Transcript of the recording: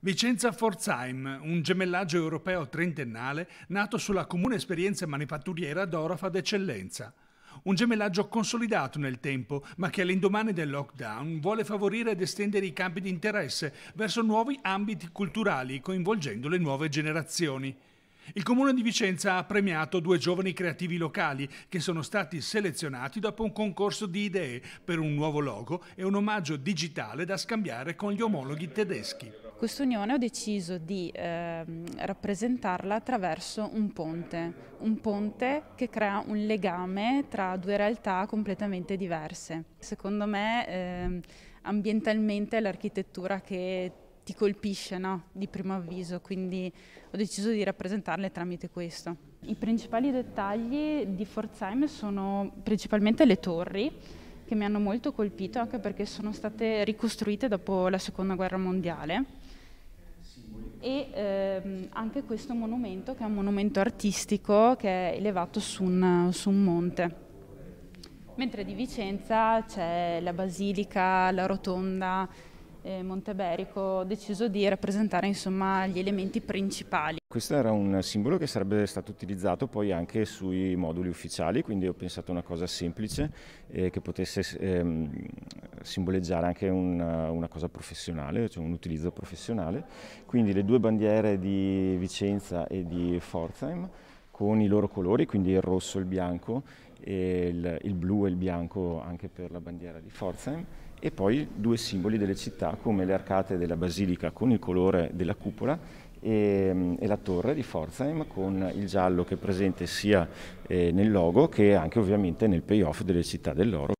Vicenza Forzheim, un gemellaggio europeo trentennale nato sulla comune esperienza manifatturiera d'Orafa d'eccellenza. Un gemellaggio consolidato nel tempo, ma che all'indomani del lockdown vuole favorire ed estendere i campi di interesse verso nuovi ambiti culturali, coinvolgendo le nuove generazioni. Il comune di Vicenza ha premiato due giovani creativi locali che sono stati selezionati dopo un concorso di idee per un nuovo logo e un omaggio digitale da scambiare con gli omologhi tedeschi. Quest'unione ho deciso di eh, rappresentarla attraverso un ponte, un ponte che crea un legame tra due realtà completamente diverse. Secondo me eh, ambientalmente è l'architettura che ti colpisce no? di primo avviso, quindi ho deciso di rappresentarle tramite questo. I principali dettagli di Forzheim sono principalmente le torri, che mi hanno molto colpito anche perché sono state ricostruite dopo la seconda guerra mondiale e ehm, anche questo monumento che è un monumento artistico che è elevato su un, su un monte. Mentre di Vicenza c'è la basilica, la rotonda, eh, Monteberico, ho deciso di rappresentare insomma, gli elementi principali. Questo era un simbolo che sarebbe stato utilizzato poi anche sui moduli ufficiali, quindi ho pensato a una cosa semplice eh, che potesse ehm, simboleggiare anche una, una cosa professionale, cioè un utilizzo professionale. Quindi le due bandiere di Vicenza e di Forzheim con i loro colori, quindi il rosso e il bianco, e il, il, blu e il bianco anche per la bandiera di Forzheim, e poi due simboli delle città come le arcate della basilica con il colore della cupola e, e la torre di Forzheim con il giallo che è presente sia eh, nel logo che anche ovviamente nel payoff delle città dell'oro.